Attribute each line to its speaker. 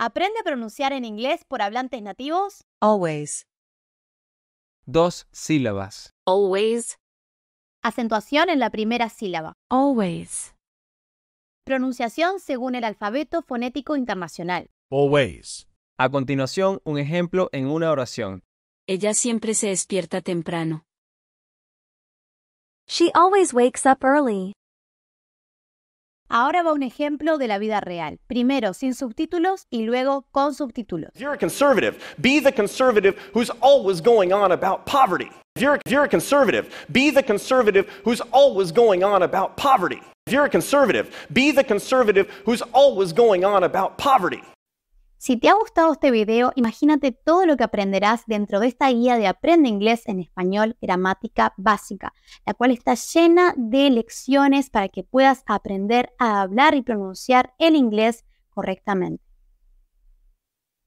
Speaker 1: Aprende a pronunciar en inglés por hablantes nativos.
Speaker 2: Always. Dos sílabas.
Speaker 1: Always. Acentuación en la primera sílaba. Always. Pronunciación según el alfabeto fonético internacional.
Speaker 3: Always. A continuación, un ejemplo en una oración.
Speaker 1: Ella siempre se
Speaker 4: despierta temprano. She always wakes up early.
Speaker 1: Ahora va un ejemplo de la vida real. Primero sin subtítulos y
Speaker 5: luego con subtítulos. If you're a conservative, be the conservative who's always going on about poverty. If you're, if you're a conservative, be the conservative who's always going on about poverty. If you're a conservative, be the conservative who's always going on about poverty.
Speaker 1: Si te ha gustado este video, imagínate todo lo que aprenderás dentro de esta guía de Aprende Inglés en Español Gramática Básica, la cual está llena de lecciones para que puedas aprender a hablar y pronunciar el inglés correctamente.